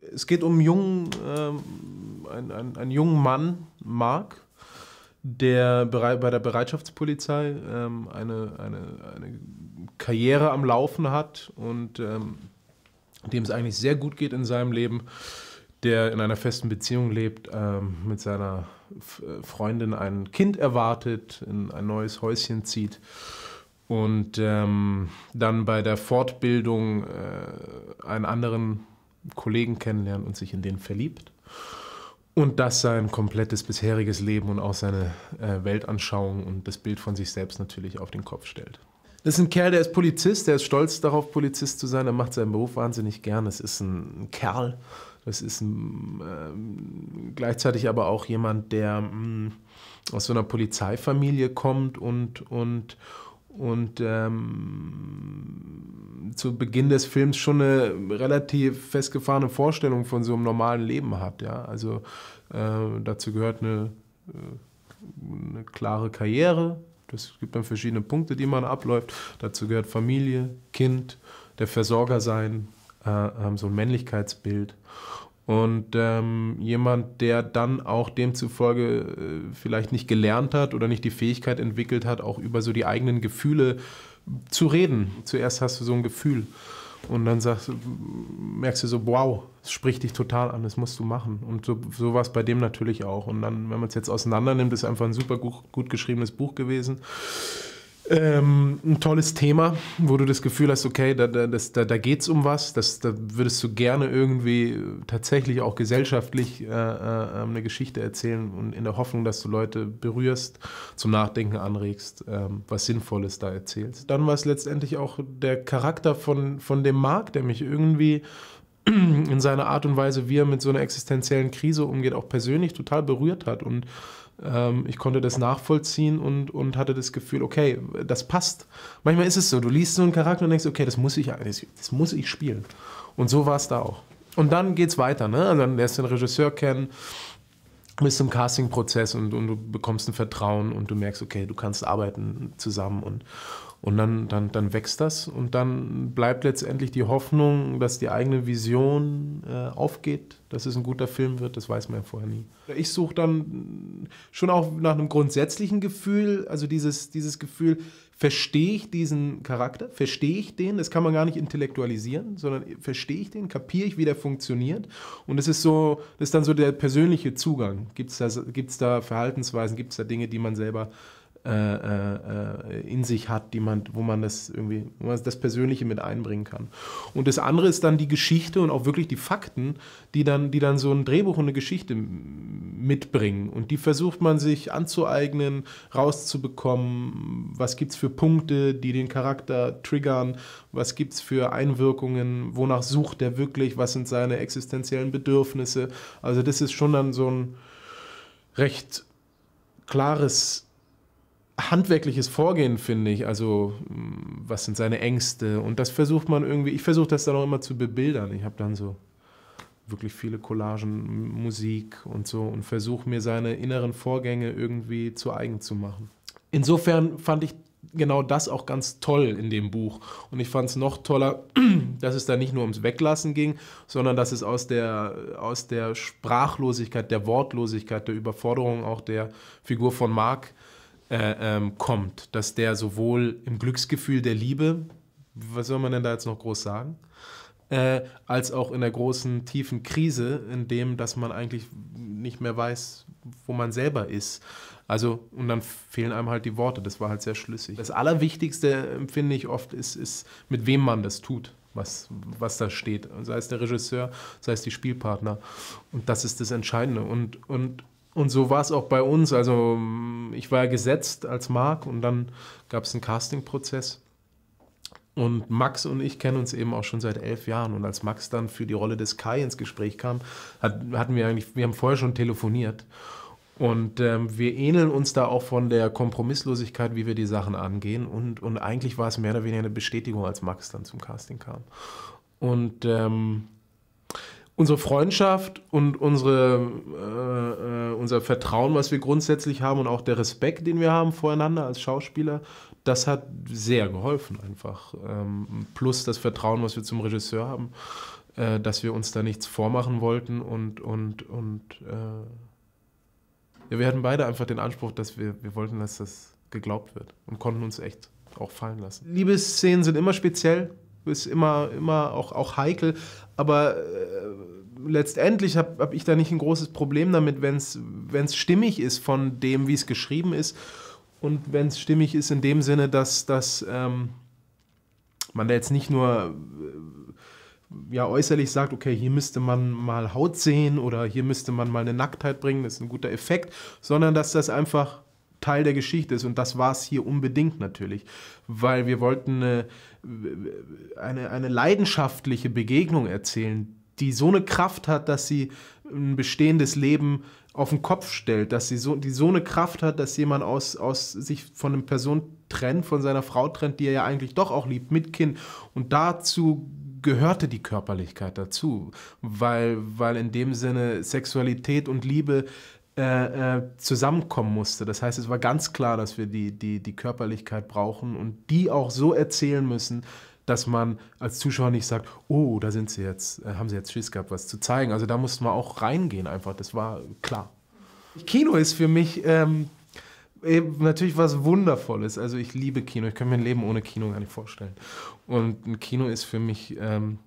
Es geht um einen jungen, ähm, einen, einen, einen, jungen Mann, Mark, der bei der Bereitschaftspolizei ähm, eine, eine, eine Karriere am Laufen hat und ähm, dem es eigentlich sehr gut geht in seinem Leben, der in einer festen Beziehung lebt, ähm, mit seiner äh, Freundin ein Kind erwartet, in ein neues Häuschen zieht und ähm, dann bei der Fortbildung äh, einen anderen Kollegen kennenlernt und sich in den verliebt. Und das sein komplettes bisheriges Leben und auch seine äh, Weltanschauung und das Bild von sich selbst natürlich auf den Kopf stellt. Das ist ein Kerl, der ist Polizist, der ist stolz darauf, Polizist zu sein. Er macht seinen Beruf wahnsinnig gern. Das ist ein Kerl. Das ist ein, ähm, gleichzeitig aber auch jemand, der mh, mm, aus so einer Polizeifamilie kommt und, und und ähm, zu Beginn des Films schon eine relativ festgefahrene Vorstellung von so einem normalen Leben hat. Ja? Also äh, dazu gehört eine, äh, eine, klare Karriere. Es gibt dann verschiedene Punkte, die man abläuft. Dazu gehört Familie, Kind, der Versorger sein, äh, so ein Männlichkeitsbild. Und ähm, jemand, der dann auch demzufolge äh, vielleicht nicht gelernt hat oder nicht die Fähigkeit entwickelt hat, auch über so die eigenen Gefühle zu reden. Zuerst hast du so ein Gefühl und dann sagst, merkst du so, wow, es spricht dich total an, das musst du machen. Und so, so war es bei dem natürlich auch. Und dann, wenn man es jetzt auseinander nimmt, ist einfach ein super gut, gut geschriebenes Buch gewesen ähm, ein tolles Thema, wo du das Gefühl hast, okay, da, da, da, da geht es um was, das, da würdest du gerne irgendwie tatsächlich auch gesellschaftlich äh, äh, ähm, eine Geschichte erzählen und in der Hoffnung, dass du Leute berührst, zum Nachdenken anregst, ähm, was Sinnvolles da erzählst. Dann war es letztendlich auch der Charakter von, von dem Markt, der mich irgendwie in seiner Art und Weise, wie er mit so einer existenziellen Krise umgeht, auch persönlich total berührt hat und ähm, ich konnte das nachvollziehen und, und hatte das Gefühl, okay, das passt. Manchmal ist es so, du liest so einen Charakter und denkst, okay, das muss ich, das, das muss ich spielen. Und so war es da auch. Und dann geht es weiter, ne? Also dann lernst du den Regisseur kennen, bist im Castingprozess und, und du bekommst ein Vertrauen und du merkst, okay, du kannst arbeiten zusammen und, und dann, dann, dann wächst das und dann bleibt letztendlich die Hoffnung, dass die eigene Vision äh, aufgeht, dass es ein guter Film wird, das weiß man ja vorher nie. Ich suche dann schon auch nach einem grundsätzlichen Gefühl, also dieses, dieses Gefühl, verstehe ich diesen Charakter, verstehe ich den, das kann man gar nicht intellektualisieren, sondern verstehe ich den, kapiere ich, wie der funktioniert. Und das ist so, das ist dann so der persönliche Zugang. Gibt es da, gibt's da Verhaltensweisen, gibt es da Dinge, die man selber äh, äh, äh, in sich hat, die man, wo man das irgendwie, wo man das Persönliche mit einbringen kann. Und das andere ist dann die Geschichte und auch wirklich die Fakten, die dann, die dann so ein Drehbuch und eine Geschichte mitbringen. Und die versucht man sich anzueignen, rauszubekommen, was gibt es für Punkte, die den Charakter triggern, was gibt es für Einwirkungen, wonach sucht er wirklich, was sind seine existenziellen Bedürfnisse. Also das ist schon dann so ein recht klares handwerkliches Vorgehen, finde ich. Also, mm, was sind seine Ängste? Und das versucht man irgendwie, ich versuche das dann auch immer zu bebildern. Ich habe dann so wirklich viele Collagen, Musik und so und versuche mir seine inneren Vorgänge irgendwie zu eigen zu machen. Insofern fand ich genau das auch ganz toll in dem Buch. Und ich fand es noch toller, dass es da nicht nur ums Weglassen ging, sondern dass es aus der, aus der Sprachlosigkeit, der Wortlosigkeit, der Überforderung auch der Figur von Marc äh, ähm, kommt, dass der sowohl im Glücksgefühl der Liebe, was soll man denn da jetzt noch groß sagen, äh, als auch in der großen tiefen Krise, in dem, dass man eigentlich nicht mehr weiß, wo man selber ist. Also, und dann fehlen einem halt die Worte. Das war halt sehr schlüssig. Das Allerwichtigste, finde ich oft, ist, ist mit wem man das tut, was, was da steht. Sei es der Regisseur, sei es die Spielpartner. Und das ist das Entscheidende. Und, und und so war es auch bei uns. Also ich war ja gesetzt als Marc und dann gab es einen Castingprozess. Und Max und ich kennen uns eben auch schon seit elf Jahren. Und als Max dann für die Rolle des Kai ins Gespräch kam, hat, hatten wir eigentlich, wir haben vorher schon telefoniert. Und ähm, wir ähneln uns da auch von der Kompromisslosigkeit, wie wir die Sachen angehen. Und, und eigentlich war es mehr oder weniger eine Bestätigung, als Max dann zum Casting kam. Und ähm, unsere Freundschaft und unsere, äh, äh, unser Vertrauen, was wir grundsätzlich haben und auch der Respekt, den wir haben voreinander als Schauspieler, das hat sehr geholfen einfach. Ähm, plus das Vertrauen, was wir zum Regisseur haben, äh, dass wir uns da nichts vormachen wollten und, und, und äh, ja, wir hatten beide einfach den Anspruch, dass wir, wir wollten, dass das geglaubt wird und konnten uns echt auch fallen lassen. Liebesszenen sind immer speziell, ist immer, immer auch, auch heikel. Aber äh, letztendlich habe hab ich da nicht ein großes Problem damit, wenn es stimmig ist von dem, wie es geschrieben ist. Und wenn es stimmig ist in dem Sinne, dass, dass ähm, man da jetzt nicht nur äh, ja, äußerlich sagt, okay, hier müsste man mal Haut sehen oder hier müsste man mal eine Nacktheit bringen, das ist ein guter Effekt, sondern dass das einfach Teil der Geschichte ist. Und das war es hier unbedingt natürlich, weil wir wollten eine, äh, eine, eine leidenschaftliche Begegnung erzählen, die so eine Kraft hat, dass sie ein bestehendes Leben auf den Kopf stellt, dass sie so, die so eine Kraft hat, dass jemand aus, aus sich von einer Person trennt, von seiner Frau trennt, die er ja eigentlich doch auch liebt, mit Kind. Und dazu gehörte die Körperlichkeit dazu, weil, weil in dem Sinne Sexualität und Liebe äh, äh, zusammenkommen musste. Das heißt, es war ganz klar, dass wir die, die, die Körperlichkeit brauchen und die auch so erzählen müssen, dass man als Zuschauer nicht sagt, oh, da sind sie jetzt, äh, haben sie jetzt Schiss gehabt, was zu zeigen. Also da mussten wir auch reingehen einfach, das war klar. Kino ist für mich ähm, äh, natürlich was Wundervolles. Also ich liebe Kino, ich kann mir ein Leben ohne Kino gar nicht vorstellen. Und ein Kino ist für mich ähm,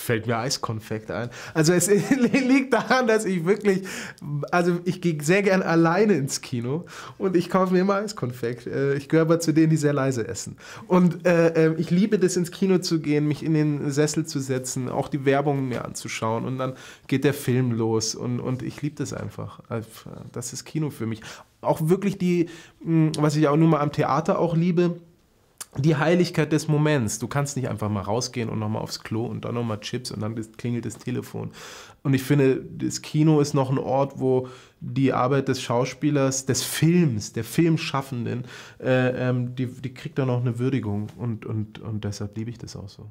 fällt mir Eiskonfekt ein. Also es liegt daran, dass ich wirklich, also ich gehe sehr gern alleine ins Kino und ich kaufe mir immer Eiskonfekt. Äh, ich gehöre aber zu denen, die sehr leise essen. Und äh, ähm, ich liebe das, ins Kino zu gehen, mich in den Sessel zu setzen, auch die Werbung mir anzuschauen und dann geht der Film los und, und ich liebe das einfach. Also, das ist Kino für mich. Auch wirklich die, hm, was ich auch nur mal am Theater auch liebe, die Heiligkeit des Moments. Du kannst nicht einfach mal rausgehen und nochmal aufs Klo und dann nochmal Chips und dann klingelt das Telefon. Und ich finde, das Kino ist noch ein Ort, wo die Arbeit des Schauspielers, des Films, der Filmschaffenden, äh, ähm, die, die kriegt da noch eine Würdigung. Und, und, und deshalb liebe ich das auch so.